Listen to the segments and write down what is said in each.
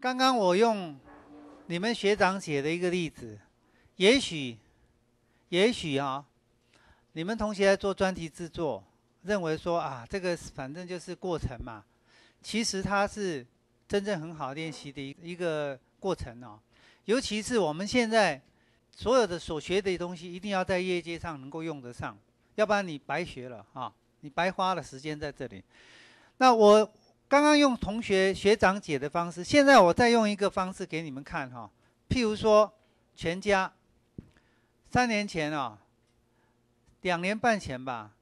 刚刚我用你们学长写的一个例子，也许，也许啊，你们同学做专题制作，认为说啊，这个反正就是过程嘛，其实它是真正很好练习的一一个过程哦，尤其是我们现在所有的所学的东西，一定要在业界上能够用得上，要不然你白学了啊，你白花了时间在这里。那我。刚刚用同学、学长、姐的方式，现在我再用一个方式给你们看哈。譬如说，全家三年前哦，两年半前吧，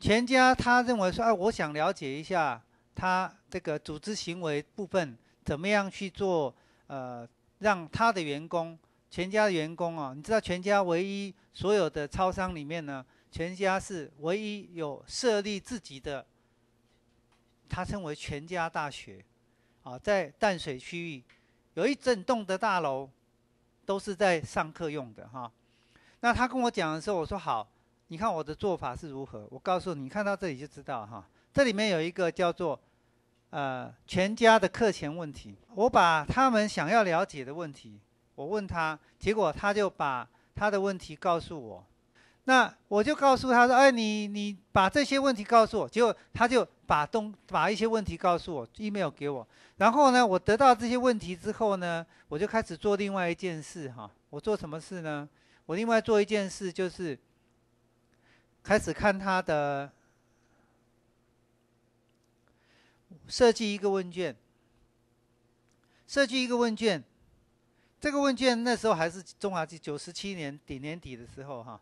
全家他认为说，哎，我想了解一下他这个组织行为部分怎么样去做？呃，让他的员工，全家的员工啊，你知道，全家唯一所有的超商里面呢，全家是唯一有设立自己的。他称为全家大学，啊，在淡水区域，有一整栋的大楼，都是在上课用的哈。那他跟我讲的时候，我说好，你看我的做法是如何。我告诉你，看到这里就知道哈。这里面有一个叫做呃全家的课前问题，我把他们想要了解的问题，我问他，结果他就把他的问题告诉我，那我就告诉他说：“哎，你你把这些问题告诉我。”结果他就。把东把一些问题告诉我，email 给我。然后呢，我得到这些问题之后呢，我就开始做另外一件事哈。我做什么事呢？我另外做一件事就是开始看他的设计一个问卷，设计一个问卷。这个问卷那时候还是中华记九十七年底年底的时候哈。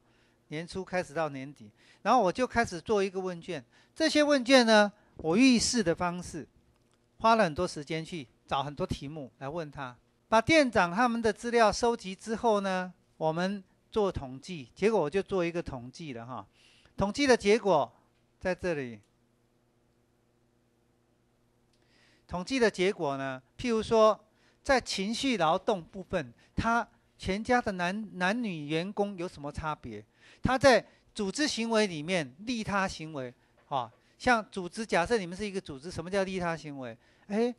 年初开始到年底，然后我就开始做一个问卷。这些问卷呢，我预示的方式，花了很多时间去找很多题目来问他。把店长他们的资料收集之后呢，我们做统计。结果我就做一个统计了哈。统计的结果在这里。统计的结果呢，譬如说，在情绪劳动部分，他全家的男男女员工有什么差别？他在组织行为里面利他行为啊，像组织，假设你们是一个组织，什么叫利他行为？哎，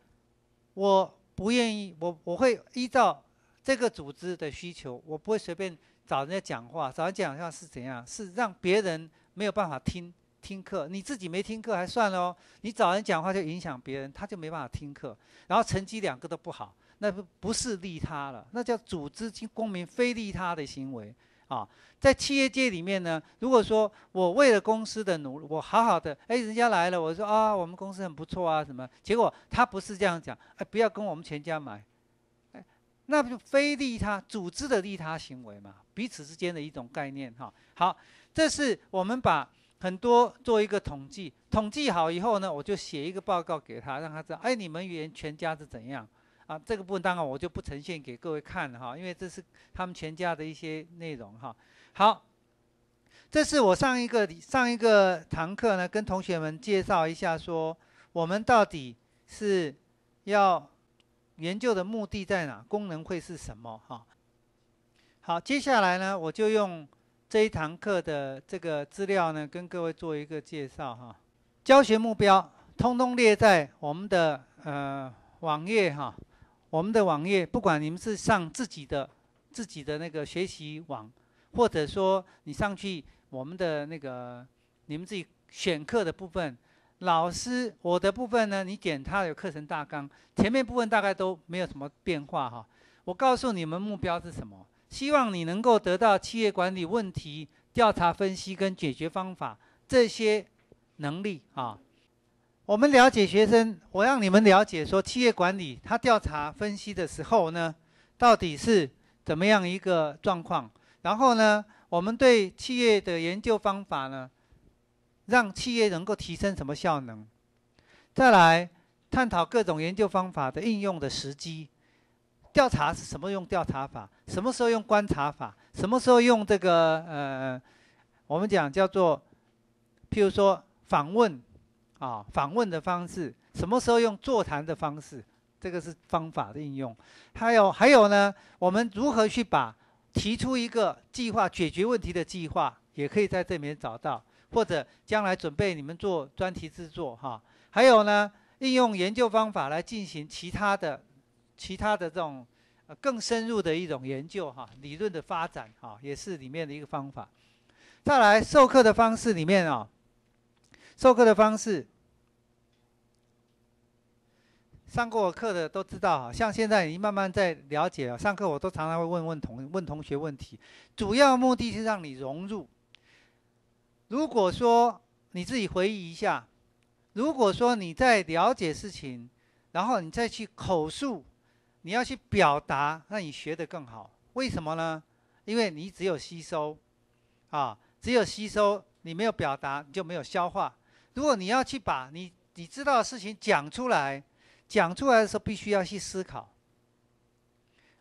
我不愿意，我我会依照这个组织的需求，我不会随便找人家讲话。找人讲话是怎样？是让别人没有办法听听课，你自己没听课还算了哦，你找人讲话就影响别人，他就没办法听课，然后成绩两个都不好。那不不是利他了，那叫组织性公民非利他的行为啊。在企业界里面呢，如果说我为了公司的努力，我好好的，哎，人家来了，我说啊，我们公司很不错啊，什么？结果他不是这样讲，哎，不要跟我们全家买，哎，那不就非利他组织的利他行为嘛，彼此之间的一种概念哈。好，这是我们把很多做一个统计，统计好以后呢，我就写一个报告给他，让他知道，哎，你们员全家是怎样。啊，这个部分当然我就不呈现给各位看了哈，因为这是他们全家的一些内容哈。好，这是我上一个上一个堂课呢，跟同学们介绍一下说，我们到底是要研究的目的在哪，功能会是什么哈。好，接下来呢，我就用这一堂课的这个资料呢，跟各位做一个介绍哈。教学目标通通列在我们的呃网页哈。我们的网页，不管你们是上自己的、自己的那个学习网，或者说你上去我们的那个你们自己选课的部分，老师我的部分呢，你点它有课程大纲，前面部分大概都没有什么变化哈。我告诉你们目标是什么，希望你能够得到企业管理问题调查分析跟解决方法这些能力啊。我们了解学生，我让你们了解说企业管理他调查分析的时候呢，到底是怎么样一个状况？然后呢，我们对企业的研究方法呢，让企业能够提升什么效能？再来探讨各种研究方法的应用的时机，调查是什么用调查法？什么时候用观察法？什么时候用这个呃，我们讲叫做，譬如说访问。啊，访问的方式，什么时候用座谈的方式，这个是方法的应用。还有还有呢，我们如何去把提出一个计划解决问题的计划，也可以在这里面找到，或者将来准备你们做专题制作哈。还有呢，应用研究方法来进行其他的、其他的这种更深入的一种研究哈，理论的发展哈，也是里面的一个方法。再来授课的方式里面啊。授课的方式，上过课的都知道啊。像现在，已经慢慢在了解了。上课我都常常会问问同问同学问题，主要目的是让你融入。如果说你自己回忆一下，如果说你在了解事情，然后你再去口述，你要去表达，那你学得更好。为什么呢？因为你只有吸收，啊，只有吸收，你没有表达，你就没有消化。如果你要去把你你知道的事情讲出来，讲出来的时候必须要去思考，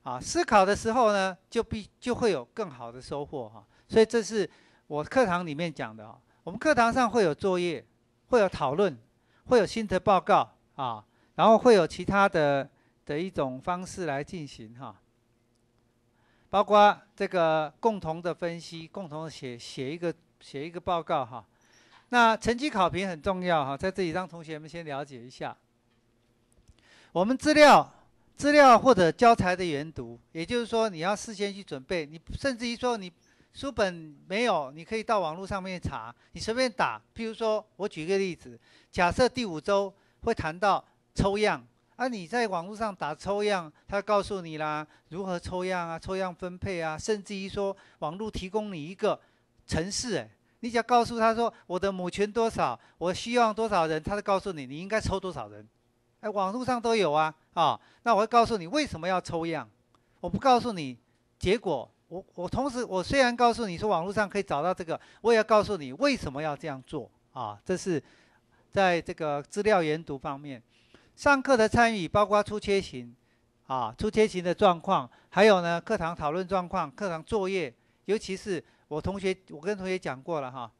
啊，思考的时候呢，就必就会有更好的收获哈。所以这是我课堂里面讲的啊。我们课堂上会有作业，会有讨论，会有心得报告啊，然后会有其他的的一种方式来进行哈。包括这个共同的分析，共同写写一个写一个报告哈。那成绩考评很重要哈，在这里让同学们先了解一下。我们资料资料或者教材的研读，也就是说你要事先去准备。你甚至于说你书本没有，你可以到网络上面查，你随便打。譬如说，我举个例子，假设第五周会谈到抽样，而你在网络上打“抽样”，他告诉你啦如何抽样啊，抽样分配啊，甚至于说网络提供你一个程式哎。你只要告诉他说我的母权多少，我希望多少人，他就告诉你你应该抽多少人，哎，网络上都有啊，啊，那我会告诉你为什么要抽样，我不告诉你结果，我我同时我虽然告诉你说网络上可以找到这个，我也要告诉你为什么要这样做啊，这是在这个资料研读方面，上课的参与，包括出缺勤啊，出缺勤的状况，还有呢课堂讨论状况，课堂作业，尤其是。我同学，我跟同学讲过了哈，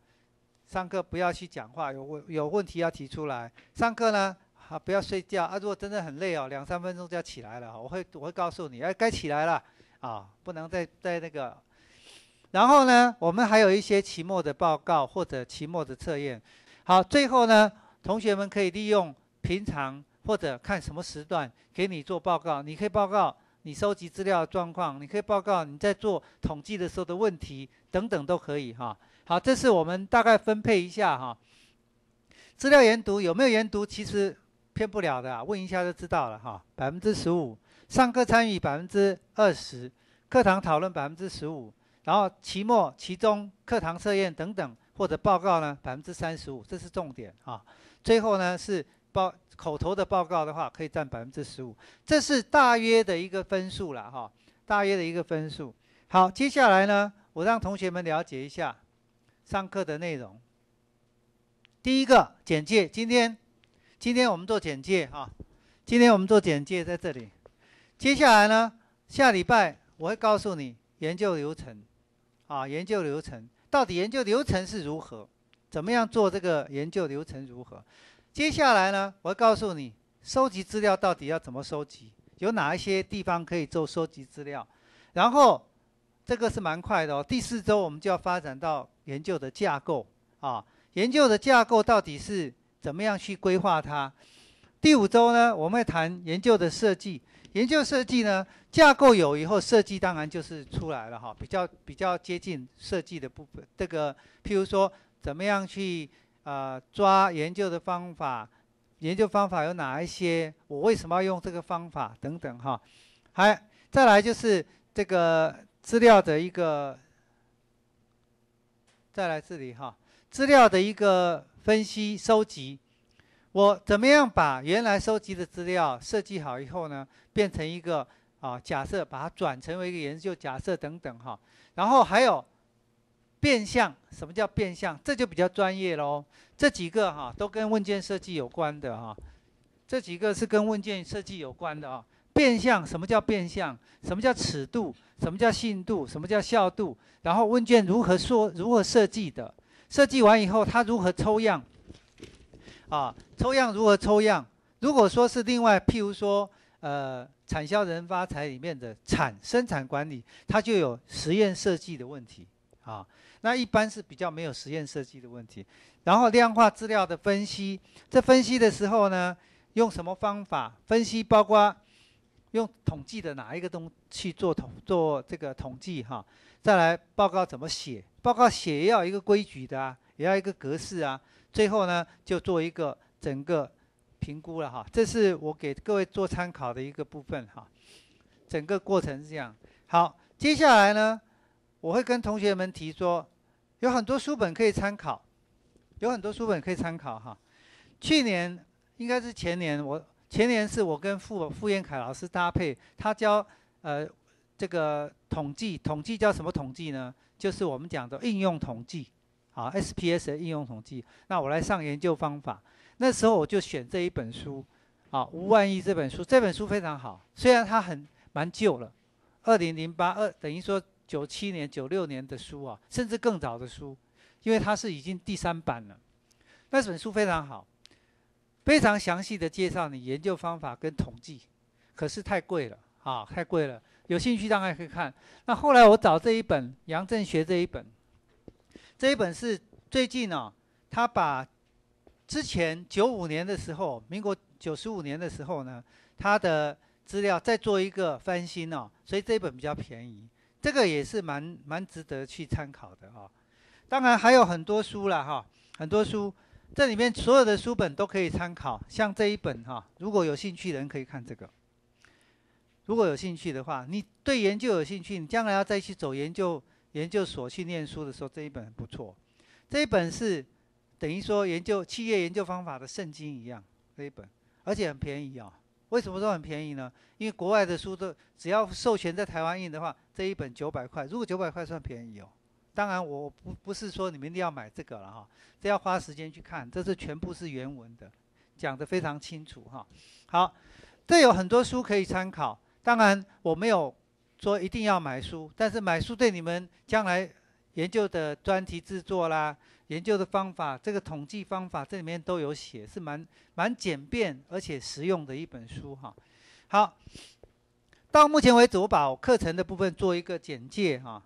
上课不要去讲话，有问有问题要提出来。上课呢，啊不要睡觉啊，如果真的很累哦，两三分钟就要起来了。我会我会告诉你，哎，该起来了啊，不能再再那个。然后呢，我们还有一些期末的报告或者期末的测验。好，最后呢，同学们可以利用平常或者看什么时段给你做报告，你可以报告。你收集资料的状况，你可以报告你在做统计的时候的问题等等都可以哈。好，这是我们大概分配一下哈。资料研读有没有研读，其实骗不了的，问一下就知道了哈。百分之十五，上课参与百分之二十，课堂讨论百分之十五，然后期末、期中、课堂测验等等或者报告呢百分之三十五，这是重点哈。最后呢是。报口头的报告的话，可以占百分之十五，这是大约的一个分数了哈，大约的一个分数。好，接下来呢，我让同学们了解一下上课的内容。第一个简介，今天今天我们做简介哈，今天我们做简介在这里。接下来呢，下礼拜我会告诉你研究流程，啊，研究流程到底研究流程是如何，怎么样做这个研究流程如何。接下来呢，我告诉你收集资料到底要怎么收集，有哪一些地方可以做收集资料，然后这个是蛮快的哦。第四周我们就要发展到研究的架构啊，研究的架构到底是怎么样去规划它。第五周呢，我们会谈研究的设计，研究设计呢，架构有以后设计当然就是出来了哈，比较比较接近设计的部分。这个譬如说怎么样去。呃，抓研究的方法，研究方法有哪一些？我为什么要用这个方法？等等哈，还再来就是这个资料的一个，再来这里哈，资料的一个分析收集，我怎么样把原来收集的资料设计好以后呢，变成一个啊假设，把它转成为一个研究假设等等哈，然后还有。变相？什么叫变相？这就比较专业喽。这几个哈都跟问卷设计有关的哈，这几个是跟问卷设计有关的啊。变相？什么叫变相？什么叫尺度？什么叫信度？什么叫效度？然后问卷如何说？如何设计的？设计完以后，它如何抽样？啊，抽样如何抽样？如果说是另外，譬如说，呃，产销人发财里面的产生产管理，它就有实验设计的问题啊。那一般是比较没有实验设计的问题，然后量化资料的分析，在分析的时候呢，用什么方法分析？包括用统计的哪一个东去做统做这个统计哈，再来报告怎么写？报告写要一个规矩的，也要一个格式啊。最后呢，就做一个整个评估了哈。这是我给各位做参考的一个部分哈，整个过程是这样。好，接下来呢？我会跟同学们提说，有很多书本可以参考，有很多书本可以参考哈。去年应该是前年，我前年是我跟傅傅彦凯老师搭配，他教呃这个统计，统计叫什么统计呢？就是我们讲的应用统计，啊 SPS 的应用统计。那我来上研究方法，那时候我就选这一本书，啊吴万一这本书，这本书非常好，虽然它很蛮旧了，二零零八二等于说。九七年、九六年的书啊，甚至更早的书，因为它是已经第三版了。那本书非常好，非常详细的介绍你研究方法跟统计，可是太贵了啊，太贵了。有兴趣当然可以看。那后来我找这一本杨正学这一本，这一本是最近哦，他把之前九五年的时候，民国九十五年的时候呢，他的资料再做一个翻新哦，所以这一本比较便宜。这个也是蛮蛮值得去参考的哦，当然还有很多书了哈，很多书，这里面所有的书本都可以参考，像这一本哈，如果有兴趣的人可以看这个，如果有兴趣的话，你对研究有兴趣，你将来要再去走研究研究所去念书的时候，这一本不错，这一本是等于说研究企业研究方法的圣经一样，这一本，而且很便宜哦。为什么说很便宜呢？因为国外的书都只要授权在台湾印的话，这一本九百块。如果九百块算便宜哦，当然我不不是说你们一定要买这个了哈，这要花时间去看，这是全部是原文的，讲得非常清楚哈。好，这有很多书可以参考，当然我没有说一定要买书，但是买书对你们将来。研究的专题制作啦，研究的方法，这个统计方法这里面都有写，是蛮蛮简便而且实用的一本书哈。好，到目前为止，我把课程的部分做一个简介哈。